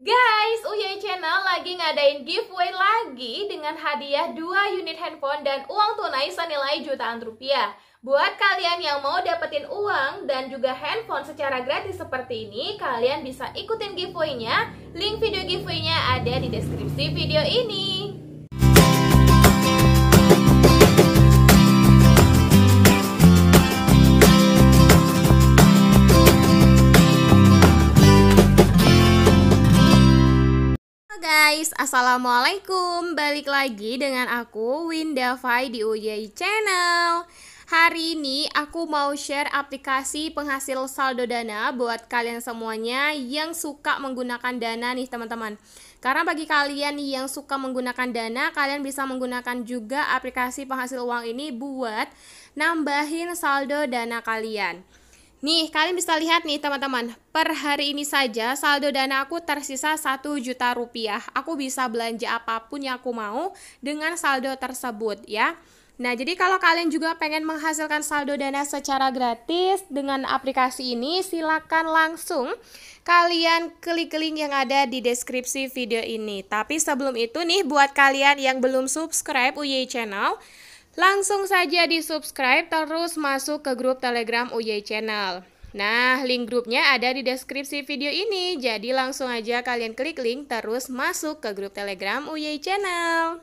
Guys, Uye Channel lagi ngadain giveaway lagi dengan hadiah 2 unit handphone dan uang tunai senilai jutaan rupiah. Buat kalian yang mau dapetin uang dan juga handphone secara gratis seperti ini, kalian bisa ikutin giveaway-nya. Link video giveaway-nya ada di deskripsi video ini. Assalamualaikum, balik lagi dengan aku Winda Fai di UJI Channel Hari ini aku mau share aplikasi penghasil saldo dana buat kalian semuanya yang suka menggunakan dana nih teman-teman Karena bagi kalian yang suka menggunakan dana, kalian bisa menggunakan juga aplikasi penghasil uang ini buat nambahin saldo dana kalian Nih, kalian bisa lihat nih teman-teman, per hari ini saja saldo dana aku tersisa 1 juta rupiah. Aku bisa belanja apapun yang aku mau dengan saldo tersebut ya. Nah, jadi kalau kalian juga pengen menghasilkan saldo dana secara gratis dengan aplikasi ini, silakan langsung kalian klik link yang ada di deskripsi video ini. Tapi sebelum itu nih, buat kalian yang belum subscribe UY Channel, Langsung saja di subscribe terus masuk ke grup telegram UY Channel. Nah, link grupnya ada di deskripsi video ini, jadi langsung aja kalian klik link terus masuk ke grup telegram UY Channel.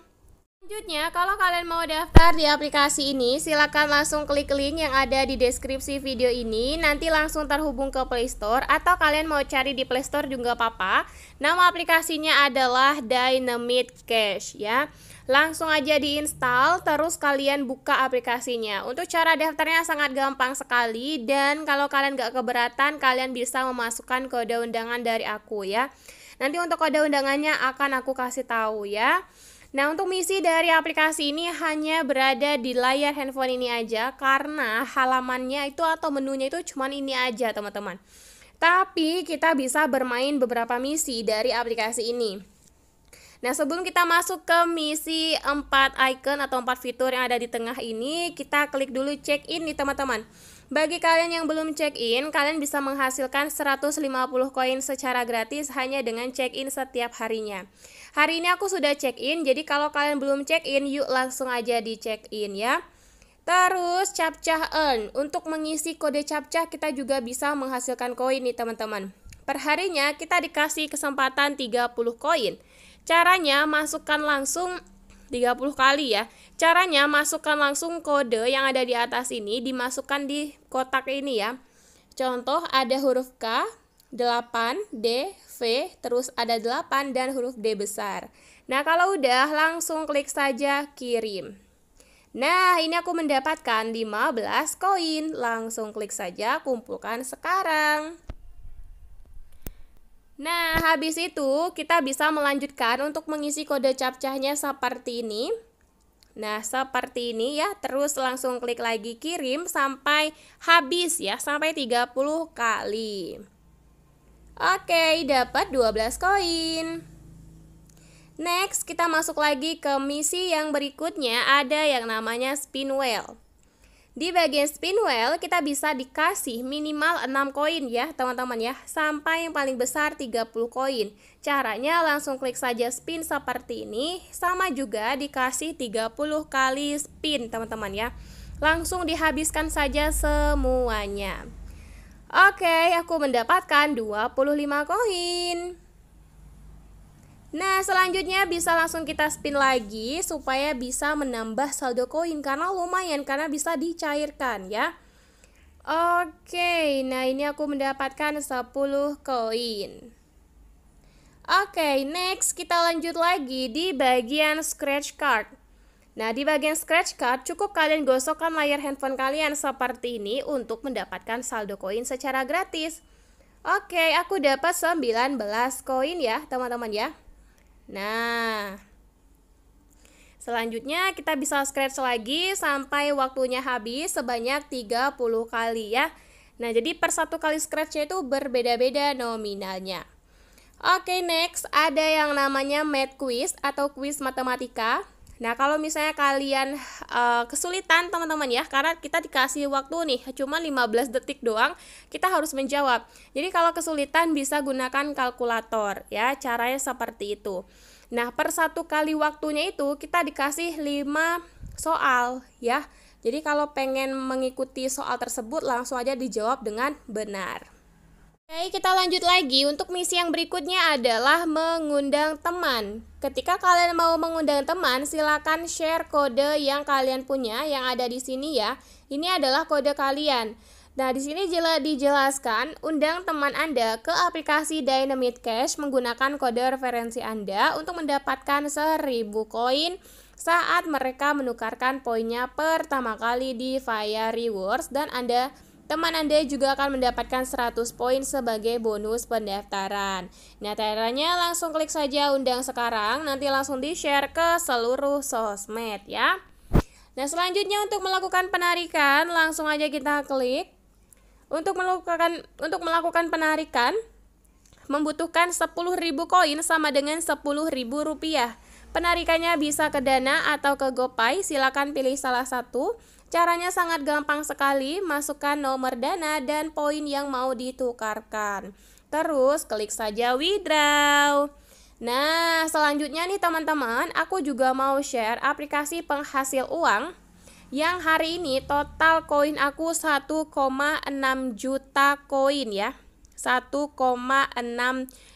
Selanjutnya, kalau kalian mau daftar di aplikasi ini, silakan langsung klik link yang ada di deskripsi video ini. Nanti langsung terhubung ke Play Store atau kalian mau cari di Play Store juga apa-apa. Nama aplikasinya adalah Dynamite Cash ya. Langsung aja diinstal, terus kalian buka aplikasinya. Untuk cara daftarnya sangat gampang sekali, dan kalau kalian gak keberatan, kalian bisa memasukkan kode undangan dari aku ya. Nanti untuk kode undangannya akan aku kasih tahu ya. Nah, untuk misi dari aplikasi ini hanya berada di layar handphone ini aja karena halamannya itu atau menunya itu cuman ini aja, teman-teman. Tapi kita bisa bermain beberapa misi dari aplikasi ini. Nah, sebelum kita masuk ke misi 4 icon atau 4 fitur yang ada di tengah ini, kita klik dulu check in nih teman-teman. Bagi kalian yang belum check in, kalian bisa menghasilkan 150 koin secara gratis hanya dengan check in setiap harinya. Hari ini aku sudah check in, jadi kalau kalian belum check in, yuk langsung aja di check in ya. Terus capcah earn. Untuk mengisi kode capcah kita juga bisa menghasilkan koin nih teman-teman. Perharinya kita dikasih kesempatan 30 koin. Caranya masukkan langsung 30 kali ya. Caranya masukkan langsung kode yang ada di atas ini dimasukkan di kotak ini ya. Contoh ada huruf K, 8, D, V, terus ada 8 dan huruf D besar. Nah, kalau udah langsung klik saja kirim. Nah, ini aku mendapatkan 15 koin. Langsung klik saja kumpulkan sekarang. Nah, habis itu kita bisa melanjutkan untuk mengisi kode captchanya seperti ini. Nah, seperti ini ya. Terus langsung klik lagi kirim sampai habis ya, sampai 30 kali. Oke, dapat 12 koin. Next, kita masuk lagi ke misi yang berikutnya ada yang namanya spin wheel. Di bagian spin wheel kita bisa dikasih minimal 6 koin ya teman-teman ya Sampai yang paling besar 30 koin Caranya langsung klik saja spin seperti ini Sama juga dikasih 30 kali spin teman-teman ya Langsung dihabiskan saja semuanya Oke aku mendapatkan 25 koin Nah, selanjutnya bisa langsung kita spin lagi supaya bisa menambah saldo koin karena lumayan karena bisa dicairkan ya. Oke, nah ini aku mendapatkan 10 koin. Oke, next kita lanjut lagi di bagian scratch card. Nah, di bagian scratch card cukup kalian gosokkan layar handphone kalian seperti ini untuk mendapatkan saldo koin secara gratis. Oke, aku dapat 19 koin ya, teman-teman ya. Nah, selanjutnya kita bisa scratch lagi sampai waktunya habis sebanyak 30 kali ya. Nah, jadi per satu kali scratchnya itu berbeda-beda nominalnya. Oke, okay, next ada yang namanya math quiz atau quiz matematika. Nah, kalau misalnya kalian uh, kesulitan teman-teman ya, karena kita dikasih waktu nih, cuma 15 detik doang, kita harus menjawab. Jadi kalau kesulitan bisa gunakan kalkulator ya, caranya seperti itu. Nah, per satu kali waktunya itu kita dikasih 5 soal ya. Jadi kalau pengen mengikuti soal tersebut langsung aja dijawab dengan benar. Oke, kita lanjut lagi. Untuk misi yang berikutnya adalah mengundang teman. Ketika kalian mau mengundang teman, silakan share kode yang kalian punya yang ada di sini ya. Ini adalah kode kalian. Nah, di sini jelas dijelaskan undang teman Anda ke aplikasi Dynamite Cash menggunakan kode referensi Anda untuk mendapatkan 1000 koin saat mereka menukarkan poinnya pertama kali di Fire Rewards dan Anda Teman Anda juga akan mendapatkan 100 poin sebagai bonus pendaftaran. Nah, caranya langsung klik saja undang sekarang, nanti langsung di-share ke seluruh sosmed ya. Nah, selanjutnya untuk melakukan penarikan, langsung aja kita klik. Untuk melakukan untuk melakukan penarikan membutuhkan 10.000 koin sama dengan 10.000 rupiah. Penarikannya bisa ke Dana atau ke GoPay, silakan pilih salah satu. Caranya sangat gampang sekali, masukkan nomor Dana dan poin yang mau ditukarkan. Terus klik saja withdraw. Nah, selanjutnya nih teman-teman, aku juga mau share aplikasi penghasil uang yang hari ini total koin aku 1,6 juta koin ya. 1,6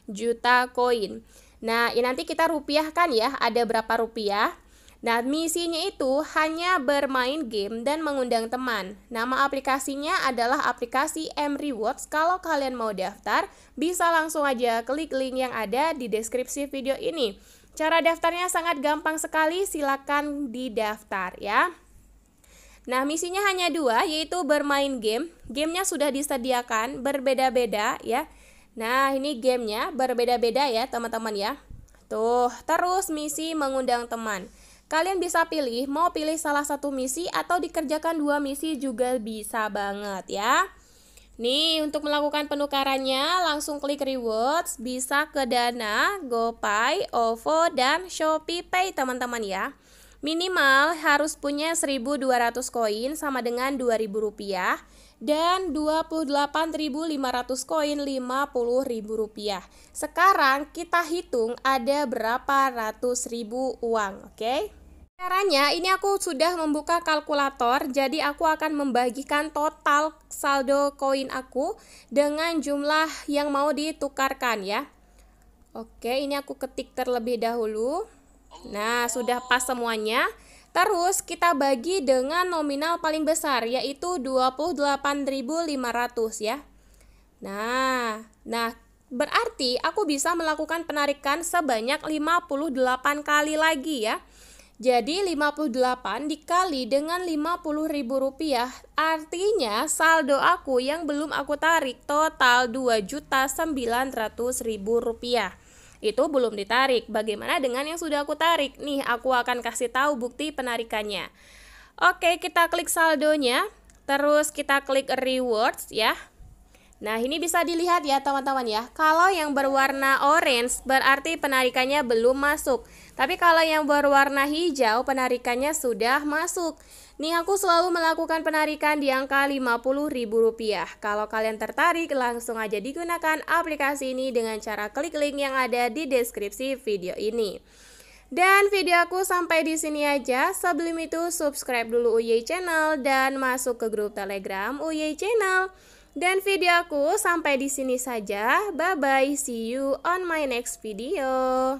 juta koin. Nah, ya nanti kita rupiahkan ya, ada berapa rupiah. Nah, misinya itu hanya bermain game dan mengundang teman. Nama aplikasinya adalah aplikasi M Rewards. Kalau kalian mau daftar, bisa langsung aja klik link yang ada di deskripsi video ini. Cara daftarnya sangat gampang sekali, silakan didaftar ya. Nah, misinya hanya dua, yaitu bermain game. Gamenya sudah disediakan, berbeda-beda ya. Nah, ini gamenya berbeda-beda ya, teman-teman ya. Tuh, terus misi mengundang teman. Kalian bisa pilih mau pilih salah satu misi atau dikerjakan dua misi juga bisa banget ya. Nih, untuk melakukan penukarannya langsung klik rewards, bisa ke Dana, GoPay, OVO, dan Shopee Pay teman-teman ya. Minimal harus punya 1200 koin sama dengan 2000 rupiah dan 28.500 koin rp rupiah. Sekarang kita hitung ada berapa ratus ribu uang, oke? Okay? Caranya, ini aku sudah membuka kalkulator, jadi aku akan membagikan total saldo koin aku dengan jumlah yang mau ditukarkan ya. Oke, ini aku ketik terlebih dahulu. Nah, sudah pas semuanya. Terus kita bagi dengan nominal paling besar yaitu 28.500 ya. Nah, nah berarti aku bisa melakukan penarikan sebanyak 58 kali lagi ya. Jadi 58 dikali dengan Rp50.000 artinya saldo aku yang belum aku tarik total Rp2.900.000 itu belum ditarik. Bagaimana dengan yang sudah aku tarik? Nih, aku akan kasih tahu bukti penarikannya. Oke, kita klik saldonya, terus kita klik rewards ya. Nah, ini bisa dilihat ya teman-teman ya. Kalau yang berwarna orange berarti penarikannya belum masuk. Tapi kalau yang berwarna hijau penarikannya sudah masuk. Nih aku selalu melakukan penarikan di angka Rp50.000. Kalau kalian tertarik langsung aja digunakan aplikasi ini dengan cara klik link yang ada di deskripsi video ini. Dan video aku sampai di sini aja. Sebelum itu subscribe dulu UY Channel dan masuk ke grup Telegram UY Channel. Dan video aku sampai di sini saja. Bye bye, see you on my next video.